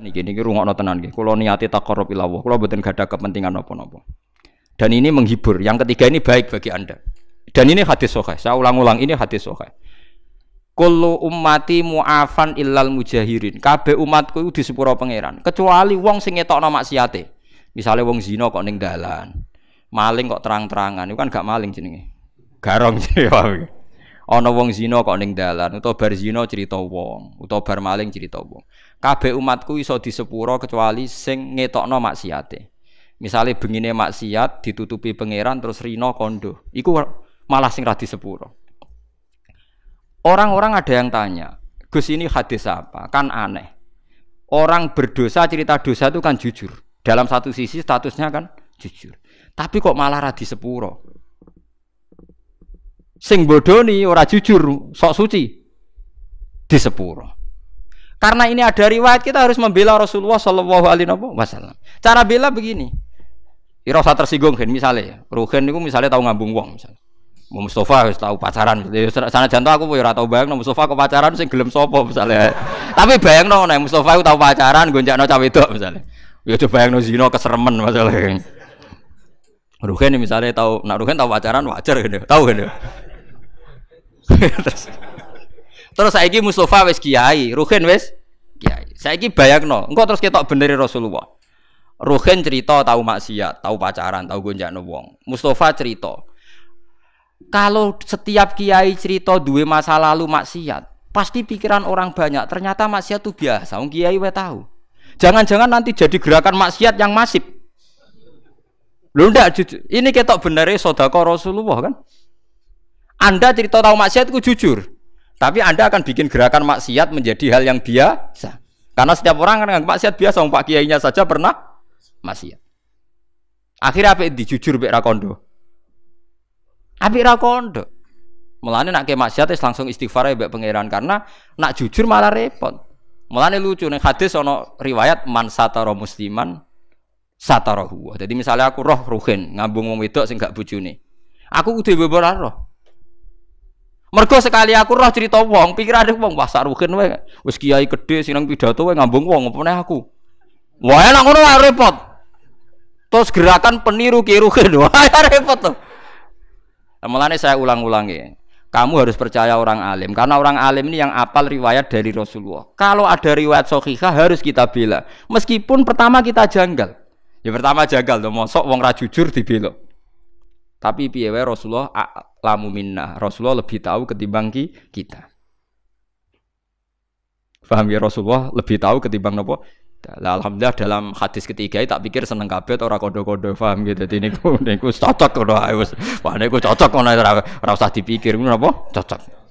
Niki kan niki rungokno tenan Kalau niati tak taqarrub ila kalau betul gak ada kepentingan nopo-nopo. Dan ini menghibur. Yang ketiga ini baik bagi Anda. Dan ini hadis soke. Saya ulang-ulang ini hadis soke. Kalau umati mu'afan ilal mujahirin. Kabe umatku itu disepuro pangeran, kecuali wong sing nama siate. Misalnya wong Zino kok ninggalan, Maling kok terang-terangan, itu kan gak maling jenenge. Garong jenenge. Ana wong zino kok ning dalan utawa bar zina cerita wong, utawa bar maling cerita wong. Kabeh umatku iso disepuro kecuali sing ngetokno maksiate. Misale bengine maksiat ditutupi pangeran terus rino kondo. Iku malah sing ra disepuro. Orang-orang ada yang tanya, Gus ini hadis apa? Kan aneh. Orang berdosa cerita dosa itu kan jujur. Dalam satu sisi statusnya kan jujur. Tapi kok malah radhi sepuro? sing bodoni ora jujur sok suci di sepuro karena ini ada riwayat kita harus membela Rasulullah Shallallahu Alaihi Wasallam cara bela begini Irasa tersinggung kan misalnya ya. Ruhen itu misalnya tahu ngambung uang, misalnya Mau Mustafa harus tahu pacaran. Ya, sana jantung aku punya tahu bayang no Mustafa kok pacaran sing gelem sopo misalnya. Tapi bayang no nek Mustafa tahu pacaran gonjakno cah itu, misalnya. Ya coba bayang no Zino keseremen masalahnya. Ruhen misalnya tahu nak Ruhen tahu pacaran wajar gitu. Tahu gitu. terus terus ini Mustafa wes kiai, Ruhin wes kiai. banyak no, engkau terus kita beneri Rasulullah. Ruhin cerita tahu maksiat, tahu pacaran, tahu gonjakno wong. Mustafa cerita. Kalau setiap kiai cerita dua masa lalu maksiat, pasti pikiran orang banyak. Ternyata maksiat itu biasa, wong kiai we tahu. Jangan-jangan nanti jadi gerakan maksiat yang masif. Lu ndak ini ketok benere sodako Rasulullah kan? Anda cerita tahu maksiat itu jujur. Tapi Anda akan bikin gerakan maksiat menjadi hal yang biasa. Karena setiap orang kan maksiat biasa, Pak Kiainya saja pernah maksiat. Akhirnya apa Jujur Pak Rakondo? Apik Rakondo. Mulanya nak ke maksiat langsung istighfar ya pangeran karena nak jujur malah repot. Mulanya lucu nih hadis ono riwayat man sataro musliman huwa. Jadi misalnya aku roh ruhin ngambung wong wedok sing gak Aku udah beberapa roh. Mergo sekali aku roh cerita wong, ada wong wah saruhin wae. Wis kiai gede sinang pidato wae ngambung wong apa aku. Wah enak ngono wae repot. Terus gerakan peniru kiruhin wah repot tuh. Nah, mulane saya ulang-ulang ya. Kamu harus percaya orang alim karena orang alim ini yang apal riwayat dari Rasulullah. Kalau ada riwayat sahihah harus kita bela. Meskipun pertama kita janggal. Ya pertama janggal dong, mosok wong ra jujur dibela tapi piye Rasulullah lamu minna. Rasulullah lebih tahu ketimbang ki, kita. Faham ya Rasulullah lebih tahu ketimbang nopo. Lah alhamdulillah dalam hadis ketiga tak pikir seneng kabeh ora kodo-kodo paham gitu. Dadi niku niku cocok ngono wis. Wah niku cocok ngono ora ora usah dipikir ngono apa? Cocok.